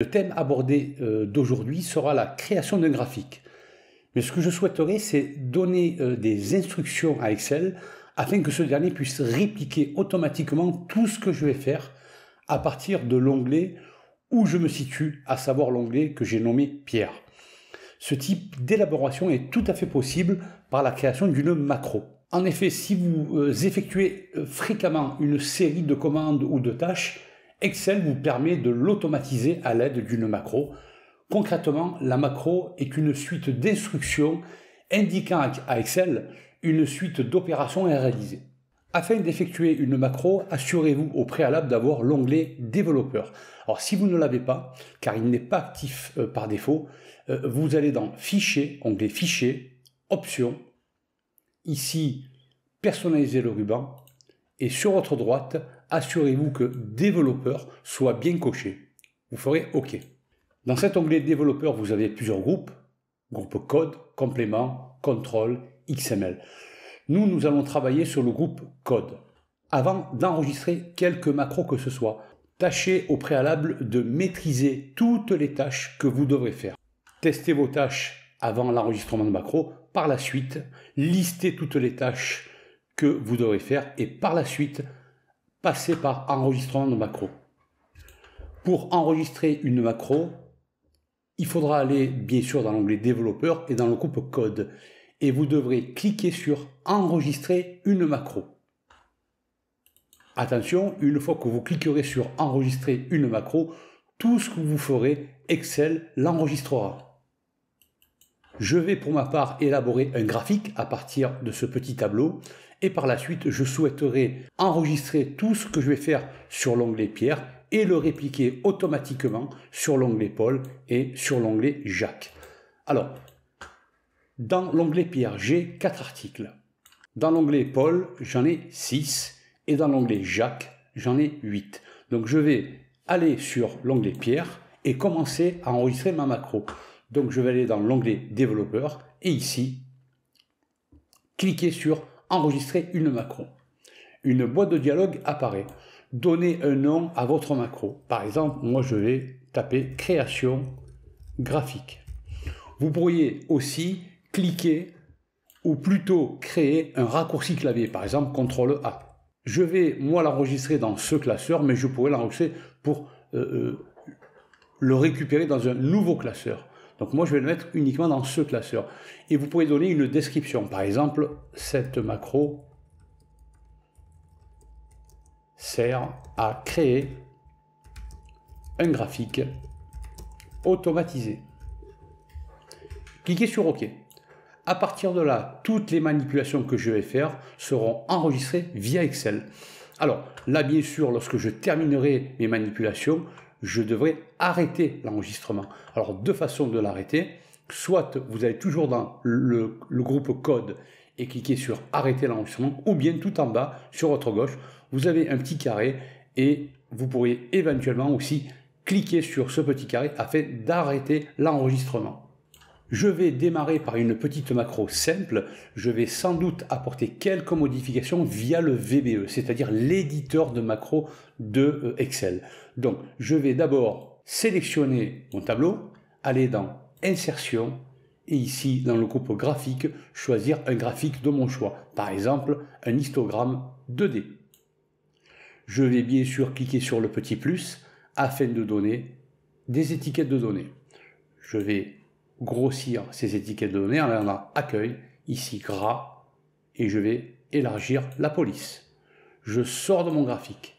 Le thème abordé euh, d'aujourd'hui sera la création d'un graphique. Mais ce que je souhaiterais, c'est donner euh, des instructions à Excel afin que ce dernier puisse répliquer automatiquement tout ce que je vais faire à partir de l'onglet où je me situe, à savoir l'onglet que j'ai nommé Pierre. Ce type d'élaboration est tout à fait possible par la création d'une macro. En effet, si vous euh, effectuez fréquemment une série de commandes ou de tâches, Excel vous permet de l'automatiser à l'aide d'une macro. Concrètement, la macro est une suite d'instructions indiquant à Excel une suite d'opérations à réaliser. Afin d'effectuer une macro, assurez-vous au préalable d'avoir l'onglet développeur. Alors si vous ne l'avez pas, car il n'est pas actif euh, par défaut, euh, vous allez dans Fichier, onglet Fichier, Options, ici Personnaliser le ruban, et sur votre droite, assurez-vous que Développeur soit bien coché. Vous ferez OK. Dans cet onglet Développeur, vous avez plusieurs groupes. Groupe code, complément, contrôle, XML. Nous, nous allons travailler sur le groupe code. Avant d'enregistrer quelques macros que ce soit, tâchez au préalable de maîtriser toutes les tâches que vous devrez faire. Testez vos tâches avant l'enregistrement de macros. Par la suite, listez toutes les tâches que vous devrez faire et par la suite, passer par enregistrement de macro. Pour enregistrer une macro, il faudra aller bien sûr dans l'onglet développeur et dans le groupe code. Et vous devrez cliquer sur enregistrer une macro. Attention, une fois que vous cliquerez sur enregistrer une macro, tout ce que vous ferez, Excel l'enregistrera. Je vais pour ma part élaborer un graphique à partir de ce petit tableau et par la suite je souhaiterais enregistrer tout ce que je vais faire sur l'onglet Pierre et le répliquer automatiquement sur l'onglet Paul et sur l'onglet Jacques. Alors, dans l'onglet Pierre, j'ai 4 articles. Dans l'onglet Paul, j'en ai 6 et dans l'onglet Jacques, j'en ai 8. Donc je vais aller sur l'onglet Pierre et commencer à enregistrer ma macro. Donc je vais aller dans l'onglet développeur et ici, cliquer sur enregistrer une macro. Une boîte de dialogue apparaît. Donnez un nom à votre macro. Par exemple, moi je vais taper création graphique. Vous pourriez aussi cliquer ou plutôt créer un raccourci clavier, par exemple CTRL A. Je vais moi l'enregistrer dans ce classeur, mais je pourrais l'enregistrer pour euh, euh, le récupérer dans un nouveau classeur. Donc moi, je vais le mettre uniquement dans ce classeur. Et vous pouvez donner une description. Par exemple, cette macro sert à créer un graphique automatisé. Cliquez sur OK. À partir de là, toutes les manipulations que je vais faire seront enregistrées via Excel. Alors là, bien sûr, lorsque je terminerai mes manipulations, je devrais arrêter l'enregistrement. Alors, deux façons de l'arrêter. Soit vous allez toujours dans le, groupe code et cliquez sur arrêter l'enregistrement, ou bien tout en bas, sur votre gauche, vous avez un petit carré et vous pourriez éventuellement aussi cliquer sur ce petit carré afin d'arrêter l'enregistrement. Je vais démarrer par une petite macro simple. Je vais sans doute apporter quelques modifications via le VBE, c'est-à-dire l'éditeur de macro de euh, Excel. Donc, je vais d'abord sélectionner mon tableau, aller dans Insertion, et ici, dans le groupe graphique, choisir un graphique de mon choix. Par exemple, un histogramme 2D. Je vais bien sûr cliquer sur le petit plus afin de donner des étiquettes de données. Je vais grossir ces étiquettes de données. On a accueil, ici gras, et je vais élargir la police. Je sors de mon graphique.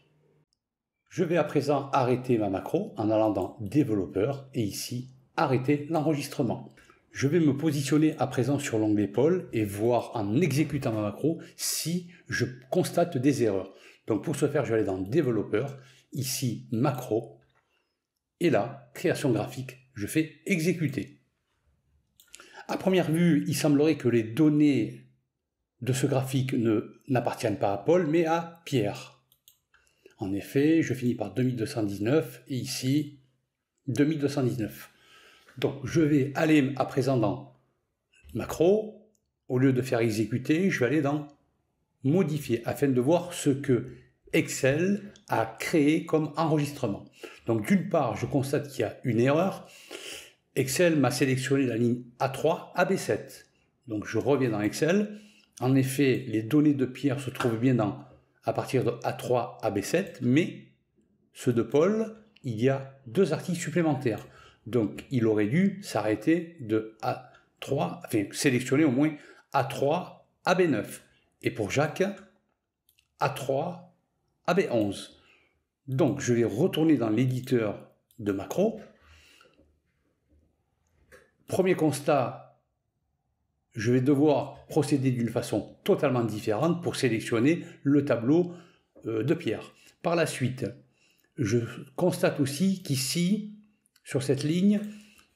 Je vais à présent arrêter ma macro en allant dans développeur et ici arrêter l'enregistrement. Je vais me positionner à présent sur l'onglet pôle et voir en exécutant ma macro si je constate des erreurs. Donc pour ce faire, je vais aller dans développeur, ici macro, et là, création graphique, je fais exécuter. À première vue, il semblerait que les données de ce graphique ne n'appartiennent pas à Paul, mais à Pierre. En effet, je finis par 2219 et ici 2219. Donc je vais aller à présent dans macro. Au lieu de faire exécuter, je vais aller dans modifier afin de voir ce que Excel a créé comme enregistrement. Donc d'une part, je constate qu'il y a une erreur. Excel m'a sélectionné la ligne A3, AB7. Donc je reviens dans Excel. En effet, les données de Pierre se trouvent bien dans, à partir de A3, AB7, mais ceux de Paul, il y a deux articles supplémentaires. Donc il aurait dû s'arrêter de A3, enfin sélectionner au moins A3, AB9. Et pour Jacques, A3, AB11. Donc je vais retourner dans l'éditeur de macro Premier constat, je vais devoir procéder d'une façon totalement différente pour sélectionner le tableau euh, de pierre. Par la suite, je constate aussi qu'ici, sur cette ligne,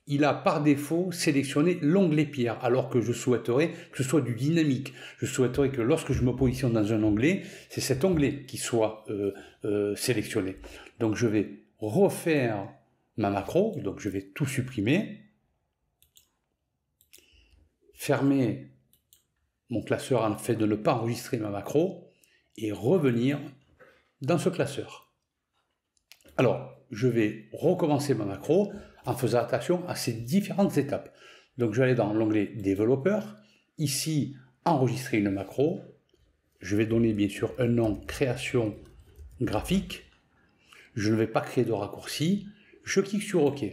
il a par défaut sélectionné l'onglet pierre, alors que je souhaiterais que ce soit du dynamique. Je souhaiterais que lorsque je me positionne dans un onglet, c'est cet onglet qui soit euh, euh, sélectionné. Donc je vais refaire ma macro, donc je vais tout supprimer fermer mon classeur en fait de ne pas enregistrer ma macro et revenir dans ce classeur. Alors, je vais recommencer ma macro en faisant attention à ces différentes étapes. Donc, je vais aller dans l'onglet développeur, ici enregistrer une macro. Je vais donner bien sûr un nom création graphique. Je ne vais pas créer de raccourci. Je clique sur OK.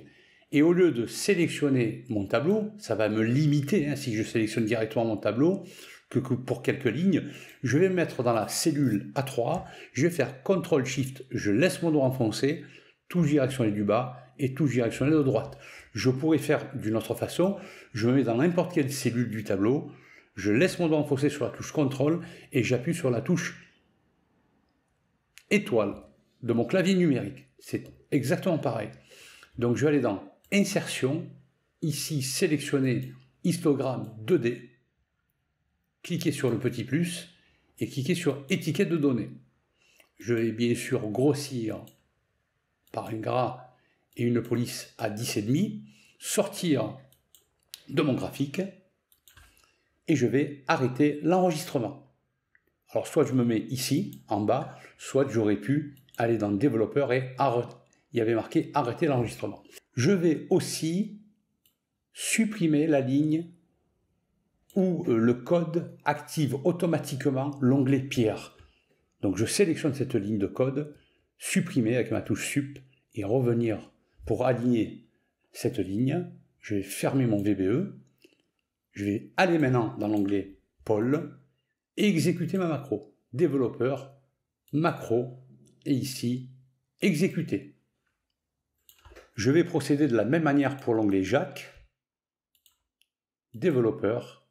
Et au lieu de sélectionner mon tableau, ça va me limiter, hein, si je sélectionne directement mon tableau, que, pour quelques lignes, je vais me mettre dans la cellule A3, je vais faire CTRL SHIFT, je laisse mon doigt enfoncé, touche directionné du bas et touche directionné de droite. Je pourrais faire d'une autre façon, je me mets dans n'importe quelle cellule du tableau, je laisse mon doigt enfoncé sur la touche CTRL et j'appuie sur la touche étoile de mon clavier numérique. C'est exactement pareil. Donc je vais aller dans Insertion, ici sélectionner histogramme 2D, cliquez sur le petit plus et cliquez sur étiquette de données. Je vais bien sûr grossir par un gras et une police à 10,5, sortir de mon graphique et je vais arrêter l'enregistrement. Alors soit je me mets ici, en bas, soit j'aurais pu aller dans développeur et arrêter il y avait marqué arrêter l'enregistrement. Je vais aussi supprimer la ligne où euh, le code active automatiquement l'onglet Pierre. Donc je sélectionne cette ligne de code, supprimer avec ma touche sup et revenir pour aligner cette ligne. Je vais fermer mon VBE. Je vais aller maintenant dans l'onglet Paul » et exécuter ma macro. Développeur, macro et ici exécuter. Je vais procéder de la même manière pour l'onglet Jacques, développeur,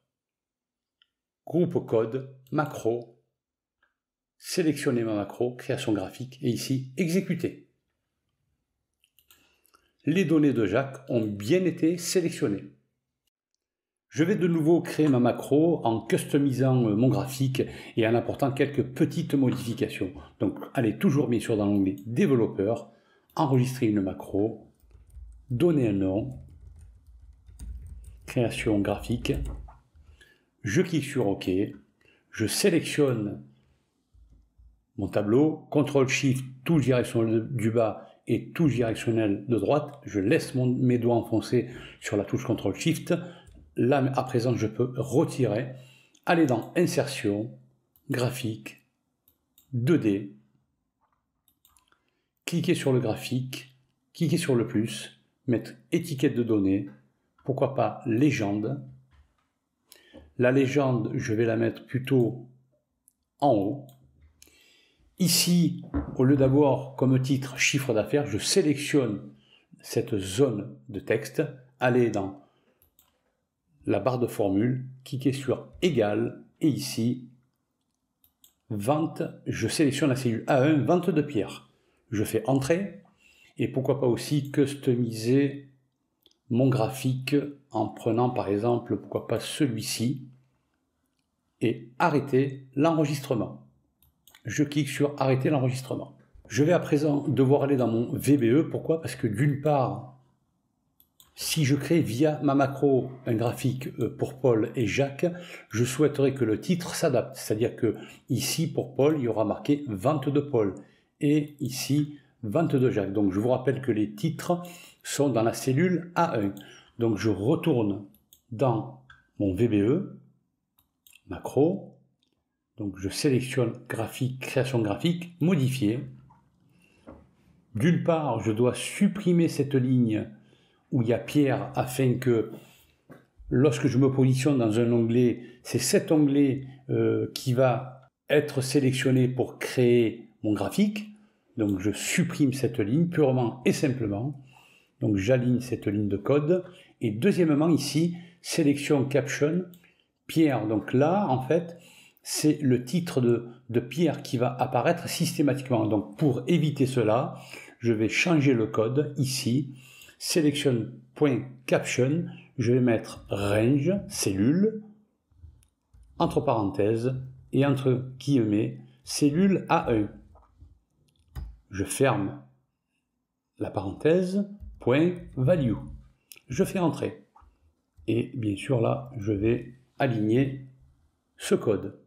groupe code, macro, sélectionner ma macro, création graphique, et ici, exécuter. Les données de Jacques ont bien été sélectionnées. Je vais de nouveau créer ma macro en customisant euh, mon graphique et en apportant quelques petites modifications. Donc allez toujours bien sûr dans l'onglet développeur, enregistrer une macro, donner un nom, création graphique, je clique sur OK, je sélectionne mon tableau, CTRL SHIFT, touche directionnelle du bas et touche directionnelle de droite, je laisse mes doigts enfoncés sur la touche CTRL SHIFT, là à présent je peux retirer, aller dans insertion, graphique, 2D, cliquer sur le graphique, cliquer sur le plus, mettre étiquette de données, pourquoi pas légende. La légende, je vais la mettre plutôt en haut. Ici, au lieu d'avoir comme titre chiffre d'affaires, je sélectionne cette zone de texte, aller dans la barre de formule, cliquez sur égal et ici, vente, je sélectionne la cellule A1, vente de pierre. Je fais entrée, et pourquoi pas aussi customiser mon graphique en prenant par exemple, pourquoi pas celui-ci, et arrêter l'enregistrement. Je clique sur arrêter l'enregistrement. Je vais à présent devoir aller dans mon VBE. Pourquoi Parce que d'une part, si je crée via ma macro un graphique euh, pour Paul et Jacques, je souhaiterais que le titre s'adapte. C'est-à-dire que ici, pour Paul, il y aura marqué Vente de Paul. Et ici, 22 Jacques. Donc je vous rappelle que les titres sont dans la cellule A1. Donc je retourne dans mon VBE, macro, donc je sélectionne graphique, création graphique, modifier. D'une part, je dois supprimer cette ligne où il y a Pierre afin que lorsque je me positionne dans un onglet, c'est cet onglet euh, qui va être sélectionné pour créer mon graphique. Donc je supprime cette ligne purement et simplement. Donc j'aligne cette ligne de code. Et deuxièmement ici, sélection caption, Pierre. Donc là, en fait, c'est le titre de, Pierre qui va apparaître systématiquement. Donc pour éviter cela, je vais changer le code ici. Sélection.caption, je vais mettre range, cellule, entre parenthèses, et entre guillemets, cellule A1. Je ferme la parenthèse, point value. Je fais entrer. Et bien sûr, là, je vais aligner ce code.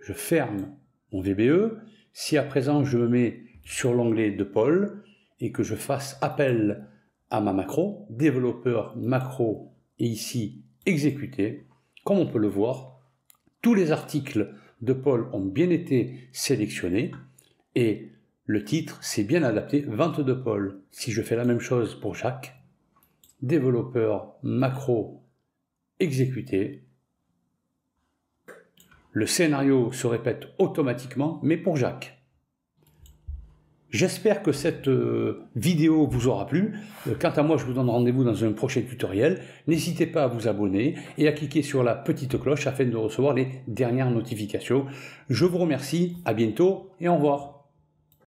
Je ferme mon VBE. Si à présent, je me mets sur l'onglet de Paul et que je fasse appel à ma macro, développeur macro, et ici exécuter, comme on peut le voir, tous les articles de Paul ont bien été sélectionnés et le titre s'est bien adapté de pôle. Si je fais la même chose pour Jacques, développeur macro exécuté, le scénario se répète automatiquement, mais pour Jacques. J'espère que cette euh, vidéo vous aura plu. Euh, quant à moi, je vous donne rendez-vous dans un prochain tutoriel. N'hésitez pas à vous abonner et à cliquer sur la petite cloche afin de recevoir les dernières notifications. Je vous remercie, à bientôt et au revoir.